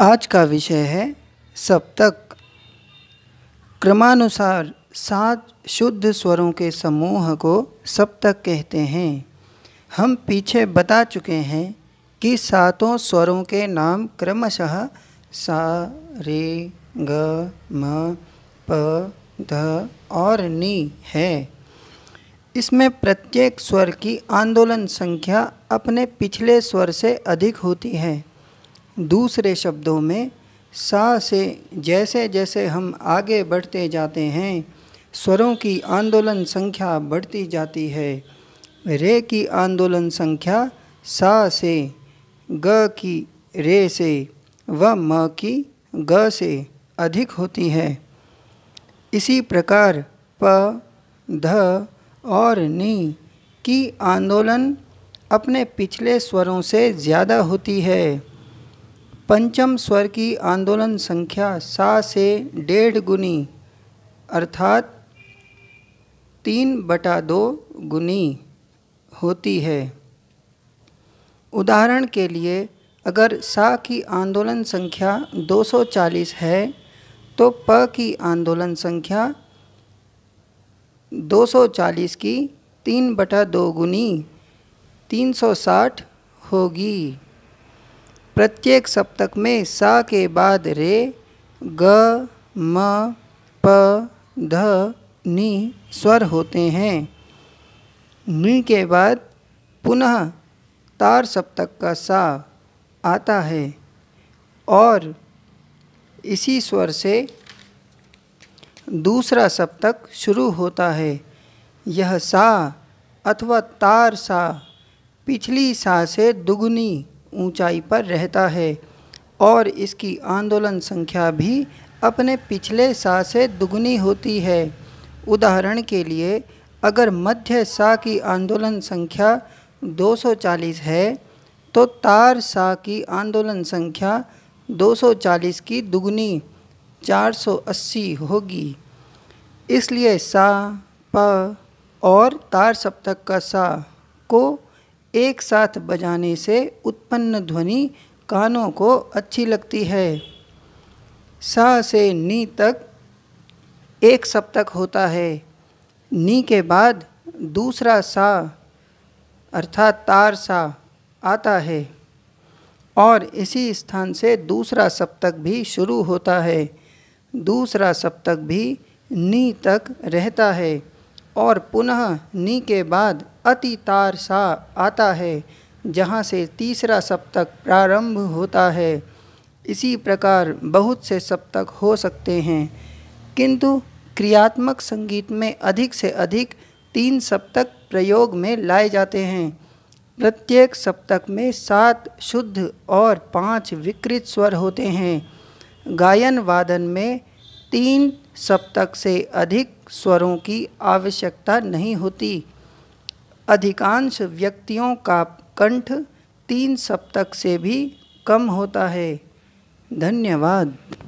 आज का विषय है सप्तक क्रमानुसार सात शुद्ध स्वरों के समूह को सप्तक कहते हैं हम पीछे बता चुके हैं कि सातों स्वरों के नाम क्रमशः सा रे ग म प ध और नी है इसमें प्रत्येक स्वर की आंदोलन संख्या अपने पिछले स्वर से अधिक होती है दूसरे शब्दों में सा से जैसे जैसे हम आगे बढ़ते जाते हैं स्वरों की आंदोलन संख्या बढ़ती जाती है रे की आंदोलन संख्या सा से ग की रे से व म की ग से अधिक होती है इसी प्रकार प ध और नी की आंदोलन अपने पिछले स्वरों से ज़्यादा होती है पंचम स्वर की आंदोलन संख्या सा से डेढ़ गुनी अर्थात तीन बटा दो गुनी होती है उदाहरण के लिए अगर सा की आंदोलन संख्या 240 है तो प की आंदोलन संख्या 240 की तीन बटा दो गुनी 360 होगी प्रत्येक सप्तक में सा के बाद रे ग म प ध नी स्वर होते हैं नी के बाद पुनः तार सप्तक का सा आता है और इसी स्वर से दूसरा सप्तक शुरू होता है यह सा अथवा तार सा पिछली सा से दुगुनी ऊंचाई पर रहता है और इसकी आंदोलन संख्या भी अपने पिछले सा से दुगनी होती है उदाहरण के लिए अगर मध्य सा की आंदोलन संख्या 240 है तो तार सा की आंदोलन संख्या 240 की दुगनी 480 होगी इसलिए सा प और तार सप्तक का सा को एक साथ बजाने से उत्पन्न ध्वनि कानों को अच्छी लगती है सा से नी तक एक सप्तक होता है नी के बाद दूसरा सा अर्थात तार सा आता है और इसी स्थान से दूसरा सप्तक भी शुरू होता है दूसरा सप्तक भी नी तक रहता है और पुनः नी के बाद अति तार सा आता है जहाँ से तीसरा सप्तक प्रारंभ होता है इसी प्रकार बहुत से सप्तक हो सकते हैं किंतु क्रियात्मक संगीत में अधिक से अधिक तीन सप्तक प्रयोग में लाए जाते हैं प्रत्येक सप्तक में सात शुद्ध और पांच विकृत स्वर होते हैं गायन वादन में तीन सप्तक से अधिक स्वरों की आवश्यकता नहीं होती अधिकांश व्यक्तियों का कंठ तीन सप्तक से भी कम होता है धन्यवाद